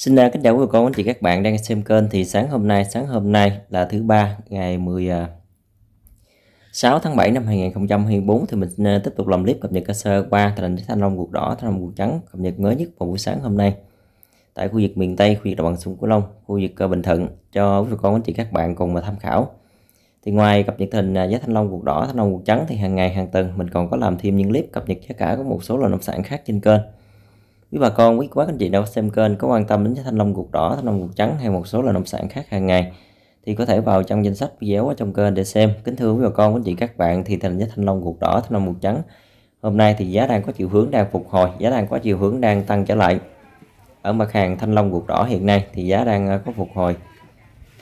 Xin kính chào quý cô anh chị các bạn đang xem kênh thì sáng hôm nay sáng hôm nay là thứ ba ngày 16 à, tháng 7 năm 2024 thì mình à, tiếp tục làm clip cập nhật cơ sơ qua thành thanh long ruột đỏ thanh long ruột trắng cập nhật mới nhất vào buổi sáng hôm nay tại khu vực miền Tây khu vực đồng bằng sông Cửu Long khu vực à, Bình Thuận cho quý cô anh chị các bạn cùng mà tham khảo thì ngoài cập nhật hình giá thanh long ruột đỏ thanh long ruột trắng thì hàng ngày hàng tuần mình còn có làm thêm những clip cập nhật giá cả của một số loại nông sản khác trên kênh quý bà con quý quá anh chị đã xem kênh có quan tâm đến thanh long ruột đỏ thanh long ruột trắng hay một số loại nông sản khác hàng ngày thì có thể vào trong danh sách video ở trong kênh để xem kính thưa quý bà con quý chị các bạn thì thành giá thanh long ruột đỏ thanh long ruột trắng hôm nay thì giá đang có chiều hướng đang phục hồi giá đang có chiều hướng đang tăng trở lại ở mặt hàng thanh long ruột đỏ hiện nay thì giá đang à, có phục hồi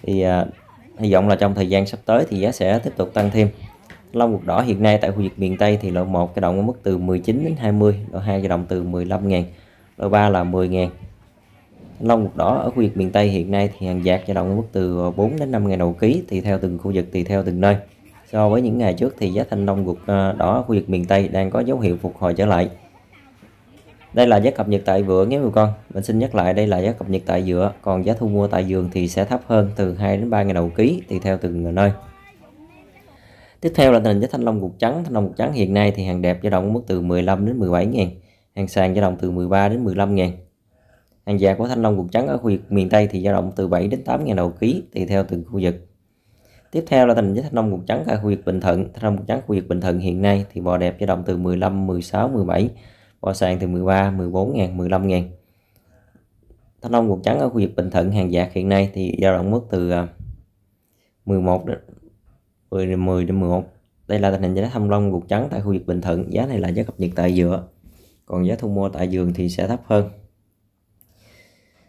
thì à, hy vọng là trong thời gian sắp tới thì giá sẽ tiếp tục tăng thêm long ruột đỏ hiện nay tại khu vực miền Tây thì loại 1 cái động ở mức từ 19 đến 20 loại 2 cái động từ 15 000 đôi ba là 10 ngàn long ruột đỏ ở khu vực miền Tây hiện nay thì hàng dạt dao động mức từ 4 đến 5 ngàn đầu ký thì theo từng khu vực tùy theo từng nơi so với những ngày trước thì giá thanh long ruột ờ, đỏ ở khu vực miền Tây đang có dấu hiệu phục hồi trở lại đây là giá cập nhật tại vựa nhé mọi con mình xin nhắc lại đây là giá cập nhật tại vựa còn giá thu mua tại vườn thì sẽ thấp hơn từ 2 đến 3 ngàn đầu ký tùy theo từng nơi tiếp theo là tình hình giá thanh long ruột trắng thanh long ruột trắng hiện nay thì hàng đẹp dao động mức từ 15 đến 17 ngàn hàng sàn dao động từ 13 đến 15 ngàn hàng giả của thanh long ruột trắng ở khu vực miền tây thì dao động từ 7 đến 8 ngàn đầu ký tùy theo từng khu vực tiếp theo là tình giá thanh long ruột trắng tại khu vực bình thuận thanh long ruột trắng khu vực bình thuận hiện nay thì bò đẹp dao động từ 15 16 17 bò sàn từ 13 14 ngàn 15 ngàn thanh long ruột trắng ở khu vực bình thuận hàng giả hiện nay thì dao động mức từ 11 à, đến 10, 10 đến 11 đây là tình hình giá thanh long ruột trắng tại khu vực bình thuận giá này là giá cập nhật tại giữa còn giá thu mua tại giường thì sẽ thấp hơn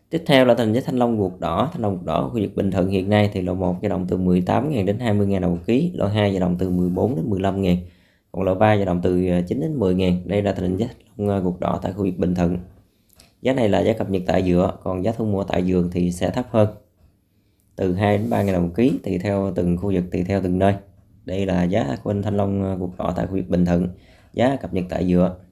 Tiếp theo là thành giá thanh long ruột đỏ, thanh long ruột đỏ khu vực Bình Thuận hiện nay thì lô 1 dao động từ 18.000 đến 20.000 đồng một ký, lô 2 dao động từ 14 đến 15.000, còn lô 3 dao động từ 9 à, đến 10.000. Đây là thành giá thanh long à, ruột đỏ tại khu vực Bình Thuận. Giá này là giá cập nhật tại dựa, còn giá thu mua tại giường thì sẽ thấp hơn. Từ 2 đến 3 ngàn đồng một ký tùy theo từng khu vực tùy theo từng nơi. Đây là giá của thanh long à, ruột đỏ tại khu vực Bình Thuận, giá cập nhật tại dựa.